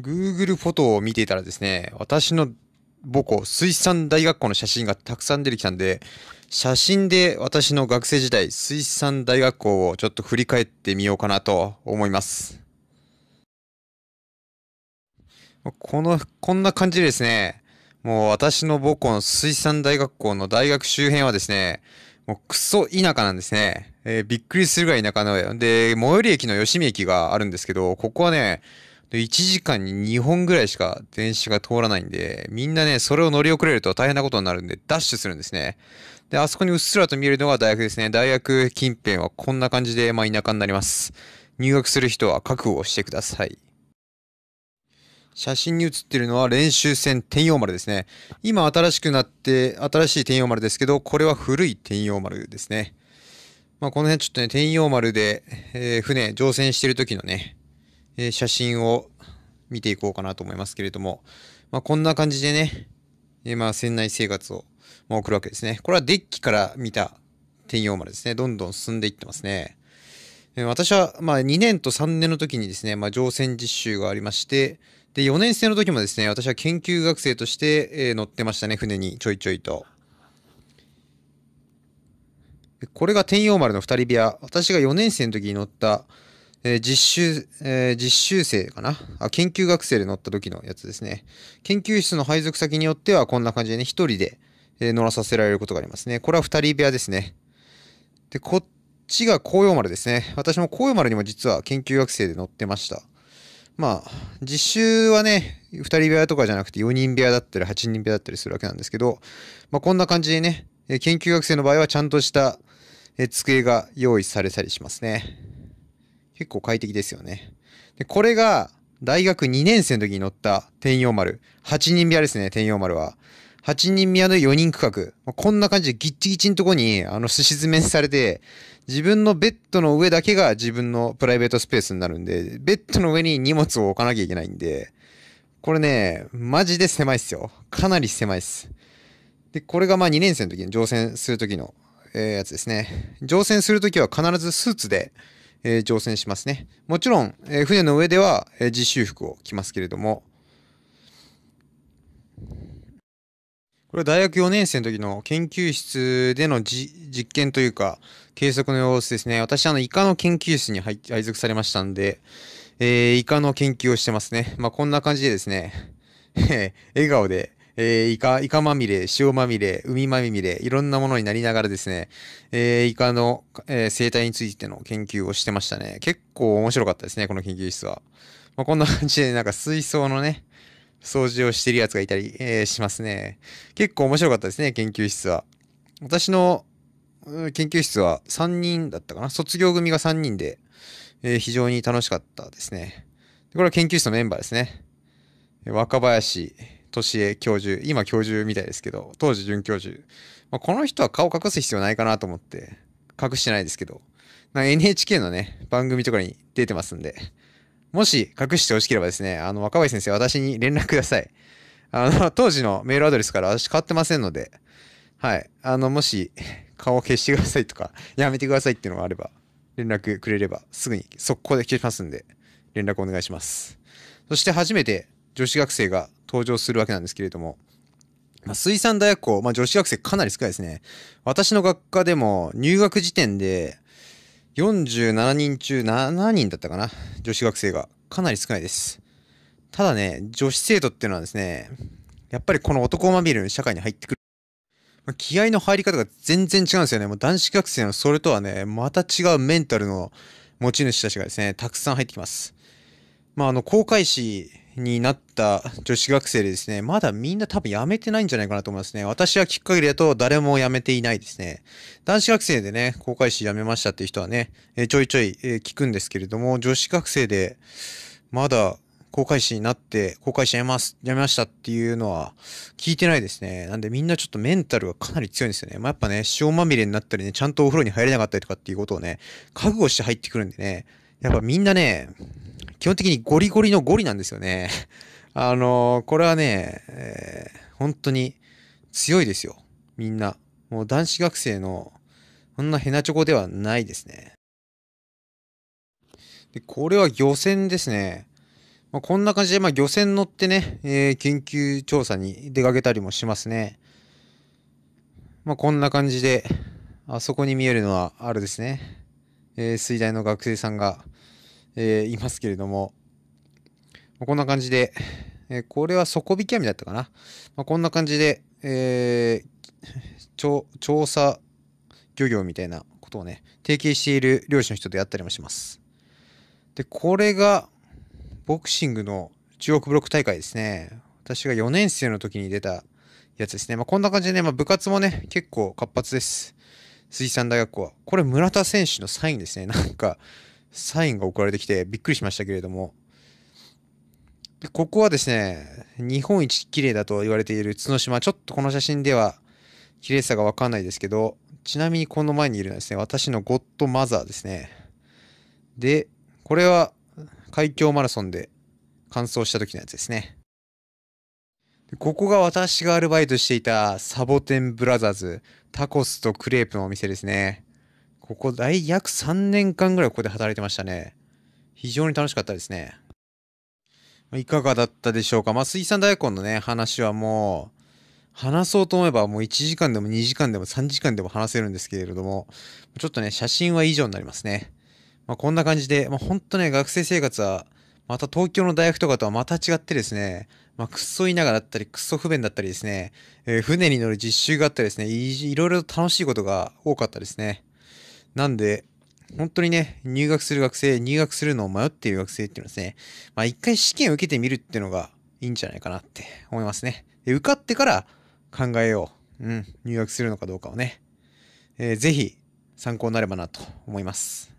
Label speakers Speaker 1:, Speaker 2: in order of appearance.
Speaker 1: Google フォトを見ていたらですね、私の母校、水産大学校の写真がたくさん出てきたんで、写真で私の学生時代、水産大学校をちょっと振り返ってみようかなと思います。この、こんな感じでですね、もう私の母校の水産大学校の大学周辺はですね、もうクソ田舎なんですね。えー、びっくりするぐらい田舎の、で、最寄り駅の吉見駅があるんですけど、ここはね、で、1時間に2本ぐらいしか電車が通らないんで、みんなね、それを乗り遅れると大変なことになるんで、ダッシュするんですね。で、あそこにうっすらと見えるのが大学ですね。大学近辺はこんな感じで、まあ田舎になります。入学する人は覚悟をしてください。写真に写ってるのは練習船天陽丸ですね。今新しくなって、新しい天陽丸ですけど、これは古い天陽丸ですね。まあこの辺ちょっとね、天陽丸で、えー、船乗船してる時のね、えー、写真を見ていこうかなと思いますけれども、まあ、こんな感じでね、えー、まあ船内生活を、まあ、送るわけですね。これはデッキから見た天王丸ですね。どんどん進んでいってますね。えー、私は、まあ、2年と3年の時にですね、まあ、乗船実習がありまして、で、4年生の時もですね、私は研究学生として、えー、乗ってましたね、船にちょいちょいと。これが天王丸の2人部屋。私が4年生の時に乗った、えー、実習、えー、実習生かなあ、研究学生で乗った時のやつですね。研究室の配属先によってはこんな感じでね、一人で、えー、乗らさせられることがありますね。これは二人部屋ですね。で、こっちが紅葉丸ですね。私も紅葉丸にも実は研究学生で乗ってました。まあ、実習はね、二人部屋とかじゃなくて4人部屋だったり8人部屋だったりするわけなんですけど、まあこんな感じでね、研究学生の場合はちゃんとした机が用意されたりしますね。結構快適ですよね。で、これが大学2年生の時に乗った天陽丸。8人部屋ですね、天陽丸は。8人部屋の4人区画。こんな感じでギッチギチのとこに、あの、すし詰めされて、自分のベッドの上だけが自分のプライベートスペースになるんで、ベッドの上に荷物を置かなきゃいけないんで、これね、マジで狭いっすよ。かなり狭いっす。で、これがまあ2年生の時に乗船する時の、えー、やつですね。乗船する時は必ずスーツで、えー、乗船しますね。もちろん、えー、船の上では、えー、自習服を着ますけれども、これは大学4年生の時の研究室での実験というか、計測の様子ですね。私、あの、イカの研究室に配属されましたんで、えー、イカの研究をしてますね。まあ、こんな感じでですね、笑顔で、えー、イカ、イカまみれ、塩まみれ、海まみれ、いろんなものになりながらですね、えー、イカの、えー、生態についての研究をしてましたね。結構面白かったですね、この研究室は。まあ、こんな感じで、なんか水槽のね、掃除をしてるやつがいたり、えー、しますね。結構面白かったですね、研究室は。私の研究室は3人だったかな。卒業組が3人で、えー、非常に楽しかったですね。これは研究室のメンバーですね。若林、敏江教授、今教授みたいですけど、当時准教授。まあ、この人は顔隠す必要ないかなと思って、隠してないですけど、NHK のね、番組とかに出てますんで、もし隠してほしければですね、あの、若林先生、私に連絡ください。あの、当時のメールアドレスから私変わってませんので、はい。あの、もし、顔を消してくださいとか、やめてくださいっていうのがあれば、連絡くれれば、すぐに速攻で消しますんで、連絡お願いします。そして初めて女子学生が登場するわけなんですけれども、まあ、水産大学校、まあ、女子学生かなり少ないですね。私の学科でも入学時点で47人中7人だったかな女子学生が。かなり少ないです。ただね、女子生徒っていうのはですね、やっぱりこの男まみれの社会に入ってくる。まあ、気合の入り方が全然違うんですよね。もう男子学生のそれとはね、また違うメンタルの持ち主たちがですね、たくさん入ってきます。まあ、あの、航海士になった女子学生でですね、まだみんな多分辞めてないんじゃないかなと思いますね。私はきっかけだと誰も辞めていないですね。男子学生でね、公開誌辞めましたっていう人はね、えー、ちょいちょい、えー、聞くんですけれども、女子学生でまだ公開誌になって、公開誌辞めます、辞めましたっていうのは聞いてないですね。なんでみんなちょっとメンタルがかなり強いんですよね。まあ、やっぱね、塩まみれになったりね、ちゃんとお風呂に入れなかったりとかっていうことをね、覚悟して入ってくるんでね、やっぱみんなね、基本的にゴリゴリのゴリなんですよね。あのー、これはね、えー、本当に強いですよ。みんな。もう男子学生の、こんなヘナチョコではないですね。で、これは漁船ですね。まあ、こんな感じで、まあ、漁船乗ってね、えー、研究調査に出かけたりもしますね。まあ、こんな感じで、あそこに見えるのはあれですね。えー、水大の学生さんがえー、いますけれども、まあ、こんな感じで、えー、これは底引き網だったかな。まあ、こんな感じで、えー、調査漁業みたいなことをね、提携している漁師の人であったりもします。で、これが、ボクシングの中国ブロック大会ですね。私が4年生の時に出たやつですね。まあ、こんな感じでね、まあ、部活もね、結構活発です。水産大学校は。これ村田選手のサインですね。なんか、サインが送られてきてびっくりしましたけれども、でここはですね、日本一綺麗だと言われている角島、ちょっとこの写真では綺麗さがわかんないですけど、ちなみにこの前にいるのはですね、私のゴッドマザーですね。で、これは海峡マラソンで完走した時のやつですね。ここが私がアルバイトしていたサボテンブラザーズ、タコスとクレープのお店ですね。ここ大約3年間ぐらいここで働いてましたね。非常に楽しかったですね。いかがだったでしょうか。まあ、水産大根のね、話はもう、話そうと思えばもう1時間でも2時間でも3時間でも話せるんですけれども、ちょっとね、写真は以上になりますね。まあ、こんな感じで、まあ、ほんとね、学生生活は、また東京の大学とかとはまた違ってですね、まあ、くっそがらだったり、くっそ不便だったりですね、えー、船に乗る実習があったりですねい、いろいろ楽しいことが多かったですね。なんで、本当にね、入学する学生、入学するのを迷っている学生っていうのはですね、まあ一回試験を受けてみるっていうのがいいんじゃないかなって思いますね。で、受かってから考えよう。うん、入学するのかどうかをね。えー、ぜひ参考になればなと思います。